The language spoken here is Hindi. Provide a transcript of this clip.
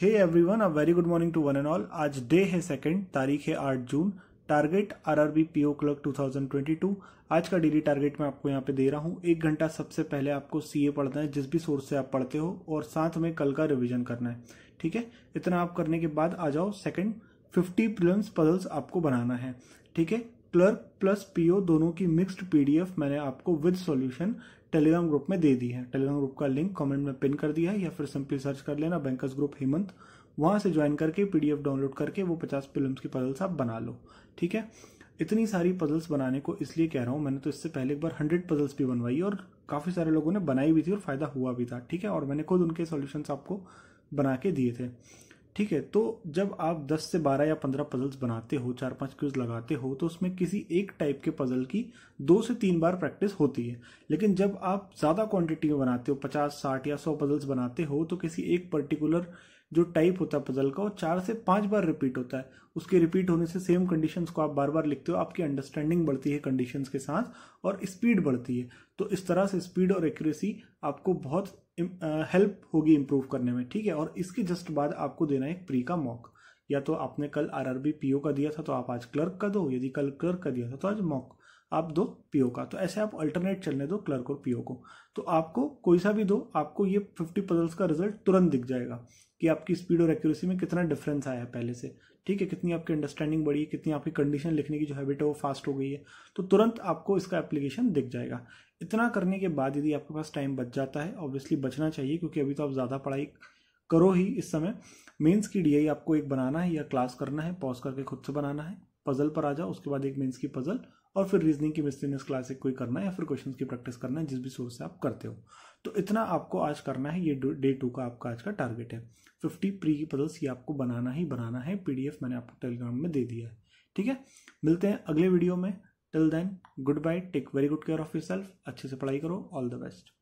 hey everyone a very good morning to one and all आज डे है सेकंड तारीख है आठ जून target R R B P O clerk two thousand twenty two आज का डेली टारगेट मैं आपको यहाँ पे दे रहा हूँ एक घंटा सबसे पहले आपको सी ए पढ़ना है जिस भी सोर्स से आप पढ़ते हो और साथ में कल का रिविजन करना है ठीक है इतना आप करने के बाद आ जाओ सेकेंड फिफ्टी प्रिलम्स पजल्स आपको बनाना है ठीक है क्लर्क प्लस पीओ दोनों की मिक्स्ड पीडीएफ मैंने आपको विद सॉल्यूशन टेलीग्राम ग्रुप में दे दी है टेलीग्राम ग्रुप का लिंक कमेंट में पिन कर दिया है या फिर सिंपली सर्च कर लेना बैंकर्स ग्रुप हेमंत वहाँ से ज्वाइन करके पीडीएफ डाउनलोड करके वो पचास फिल्म की पजल्स आप बना लो ठीक है इतनी सारी पजल्स बनाने को इसलिए कह रहा हूँ मैंने तो इससे पहले एक बार हंड्रेड पजल्स भी बनवाई और काफ़ी सारे लोगों ने बनाई भी थी और फ़ायदा हुआ भी था ठीक है और मैंने खुद उनके सोल्यूशन आपको बना के दिए थे ठीक है तो जब आप 10 से 12 या 15 पजल्स बनाते हो चार पांच क्विज लगाते हो तो उसमें किसी एक टाइप के पजल की दो से तीन बार प्रैक्टिस होती है लेकिन जब आप ज़्यादा क्वांटिटी में बनाते हो 50, 60 या 100 पजल्स बनाते हो तो किसी एक पर्टिकुलर जो टाइप होता है पजल का वो चार से पांच बार रिपीट होता है उसके रिपीट होने से सेम कंडीशंस को आप बार बार लिखते हो आपकी अंडरस्टैंडिंग बढ़ती है कंडीशंस के साथ और स्पीड बढ़ती है तो इस तरह से स्पीड और एक्यूरेसी आपको बहुत हेल्प होगी इंप्रूव करने में ठीक है और इसके जस्ट बाद आपको देना है प्री का मॉक या तो आपने कल आर आर पीओ का दिया था तो आप आज क्लर्क का दो यदि कल क्लर्क का दिया था तो आज मॉक आप दो पीओ का तो ऐसे आप अल्टरनेट चलने दो क्लर्क और पीओ को तो आपको कोई सा भी दो आपको ये फिफ्टी पजल्स का रिजल्ट तुरंत दिख जाएगा कि आपकी स्पीड और एक्यूरेसी में कितना डिफरेंस आया है पहले से ठीक है कितनी आपकी अंडरस्टैंडिंग बढ़ी है कितनी आपकी कंडीशन लिखने की जो हैबिट है वो फास्ट हो गई है तो तुरंत आपको इसका एप्लीकेशन दिख जाएगा इतना करने के बाद यदि आपके पास टाइम बच जाता है ऑब्वियसली बचना चाहिए क्योंकि अभी तो आप ज़्यादा पढ़ाई करो ही इस समय मेंस की डीआई आपको एक बनाना है या क्लास करना है पॉज करके खुद से बनाना है पजल पर आ जाओ उसके बाद एक मेंस की पजल और फिर रीजनिंग की क्लास क्लासिक कोई करना है या फिर क्वेश्चंस की प्रैक्टिस करना है जिस भी सोर्स से आप करते हो तो इतना आपको आज करना है ये डे टू का आपका आज का टारगेट है फिफ्टी प्री की पजल्स ये आपको बनाना ही बनाना है पी मैंने आपको टेलीग्राम में दे दिया है ठीक है मिलते हैं अगले वीडियो में till then goodbye take very good care of yourself अच्छे से पढ़ाई करो ऑल द बेस्ट